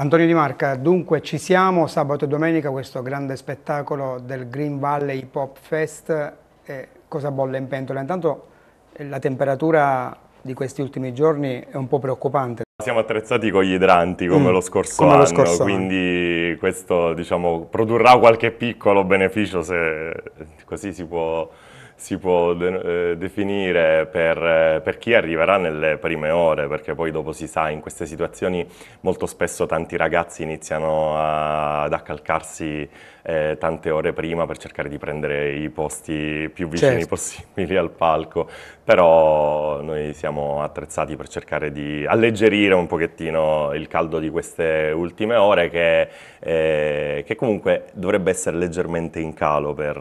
Antonio Di Marca, dunque ci siamo sabato e domenica questo grande spettacolo del Green Valley Hip Hop Fest, eh, cosa bolle in pentola? Intanto eh, la temperatura di questi ultimi giorni è un po' preoccupante. Siamo attrezzati con gli idranti come mm, lo scorso come anno, lo scorso quindi questo diciamo, produrrà qualche piccolo beneficio se così si può si può de eh, definire per, eh, per, chi arriverà nelle prime ore, perché poi dopo si sa, in queste situazioni molto spesso tanti ragazzi iniziano a, ad accalcarsi eh, tante ore prima per cercare di prendere i posti più vicini certo. possibili al palco, però noi siamo attrezzati per cercare di alleggerire un pochettino il caldo di queste ultime ore che, eh, che comunque dovrebbe essere leggermente in calo per,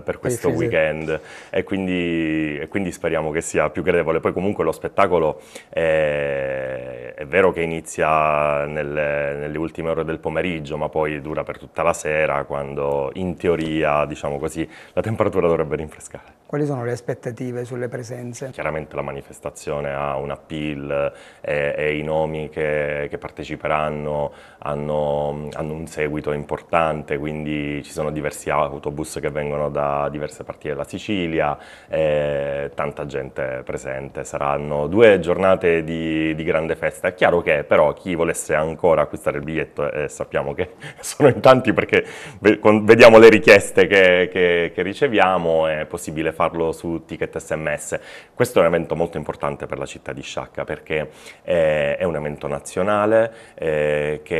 mm, per questo weekend e quindi, e quindi speriamo che sia più gradevole. Poi comunque lo spettacolo è è vero che inizia nelle, nelle, ultime ore del pomeriggio, ma poi dura per tutta la sera, quando in teoria, diciamo così, la temperatura dovrebbe rinfrescare. Quali sono le aspettative sulle presenze? Chiaramente la manifestazione ha un appeal e, e i nomi che, che parteciperanno hanno, hanno, un seguito importante, quindi ci sono diversi autobus che vengono da diverse parti della Sicilia, tanta gente presente. Saranno due giornate di, di grande festa è chiaro che però chi volesse ancora acquistare il biglietto, eh, sappiamo che sono in tanti perché vediamo le richieste che, che, che riceviamo, è possibile farlo su ticket sms. Questo è un evento molto importante per la città di Sciacca perché è, eh, è un evento nazionale eh, che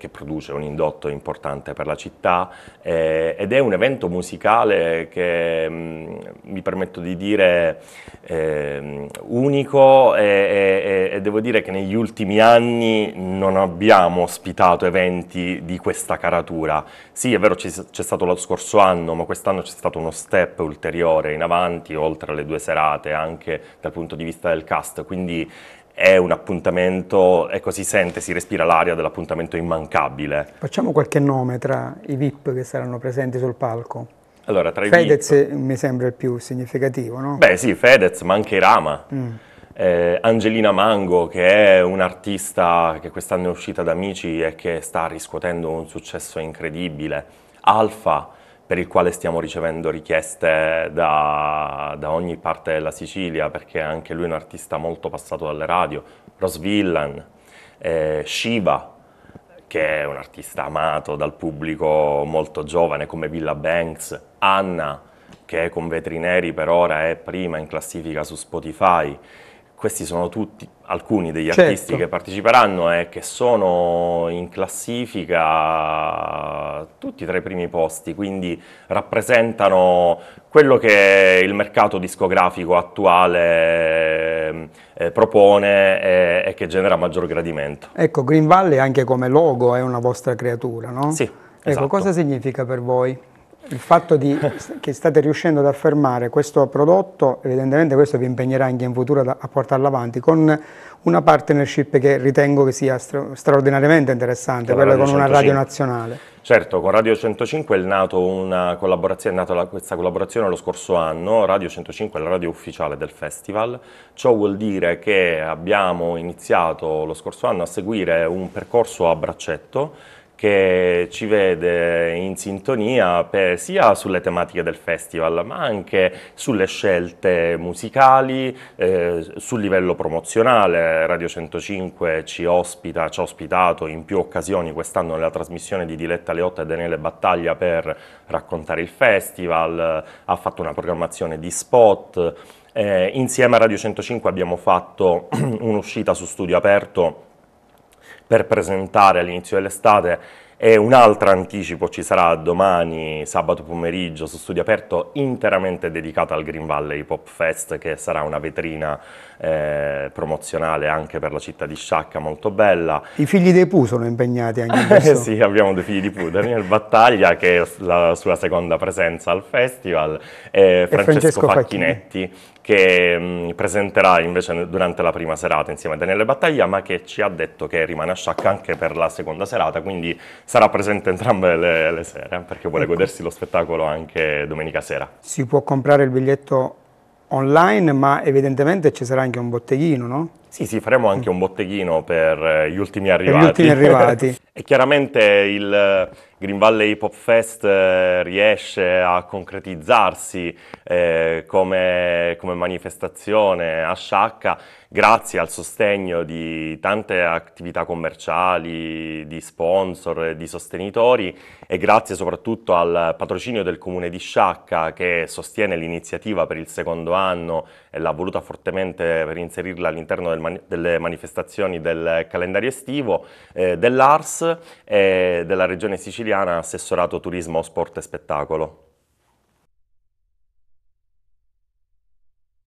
che produce un indotto importante per la città eh, ed è un evento musicale che mh, mm, mi permetto di dire eh, unico e, e, e devo dire che negli ultimi anni non abbiamo ospitato eventi di questa caratura. Sì, è vero c'è stato lo scorso anno, ma quest'anno c'è stato uno step ulteriore in avanti, oltre alle due serate, anche dal punto di vista del cast, quindi è un appuntamento, ecco si sente, si respira l'aria dell'appuntamento immancabile. Facciamo qualche nome tra i VIP che saranno presenti sul palco. Allora, tra i Fedez VIP... mi sembra il più significativo, no? Beh sì, Fedez, ma anche Rama. Mm. Eh, Angelina Mango, che è un'artista che quest'anno è uscita da Amici e che sta riscuotendo un successo incredibile. Alfa, per il quale stiamo ricevendo richieste da, da, ogni parte della Sicilia, perché anche lui è un artista molto passato dalle radio, Ross Villan, eh, Shiva, che è un artista amato dal pubblico molto giovane come Villa Banks, Anna, che con Vetri Neri per ora è prima in classifica su Spotify, questi sono tutti, alcuni degli certo. artisti che parteciperanno e eh, che sono in classifica tutti tra i primi posti, quindi rappresentano quello che il mercato discografico attuale eh, propone e, eh, e, che genera maggior gradimento. Ecco, Green Valley anche come logo è una vostra creatura, no? Sì. Ecco, esatto. cosa significa per voi? il fatto di, che state riuscendo ad affermare questo prodotto, evidentemente questo vi impegnerà anche in futuro a portarlo avanti, con una partnership che ritengo che sia straordinariamente interessante, quella con 105. una radio nazionale. Certo, con Radio 105 è, è nata questa collaborazione lo scorso anno, Radio 105 è la radio ufficiale del festival, ciò vuol dire che abbiamo iniziato lo scorso anno a seguire un percorso a braccetto che ci vede in sintonia per, sia sulle tematiche del festival ma anche sulle scelte musicali, eh, sul livello promozionale. Radio 105 ci ospita, ci ha ospitato in più occasioni quest'anno nella trasmissione di Diletta Leotta e Daniele Battaglia per raccontare il festival, ha fatto una programmazione di spot. Eh, insieme a Radio 105 abbiamo fatto un'uscita su studio aperto per presentare all'inizio dell'estate e un altro anticipo ci sarà domani sabato pomeriggio su Studio Aperto interamente dedicato al Green Valley Pop Fest che sarà una vetrina eh, promozionale anche per la città di Sciacca molto bella. I figli dei Pooh sono impegnati anche in questo. sì, abbiamo due figli di Pooh, Daniel Battaglia che è la sua seconda presenza al festival e, e Francesco, Francesco Facchinetti, Facchinetti che mh, mm, presenterà invece durante la prima serata insieme a Daniele Battaglia ma che ci ha detto che rimane a Sciacca anche per la seconda serata quindi sarà presente entrambe le, le sere eh, perché vuole ecco. godersi lo spettacolo anche domenica sera. Si può comprare il biglietto online, ma evidentemente ci sarà anche un botteghino, no? Sì, sì, faremo anche mm. un botteghino per eh, gli ultimi arrivati. Per gli ultimi arrivati. E chiaramente il eh, Green Valley Hip Hop Fest eh, riesce a concretizzarsi eh, come, come, manifestazione a Sciacca grazie al sostegno di tante attività commerciali, di sponsor, e di sostenitori e grazie soprattutto al patrocinio del comune di Sciacca che sostiene l'iniziativa per il secondo anno e l'ha voluta fortemente per inserirla all'interno del mani delle manifestazioni del calendario estivo eh, dell'ARS e eh, della Regione Siciliana Assessorato Turismo, Sport e Spettacolo.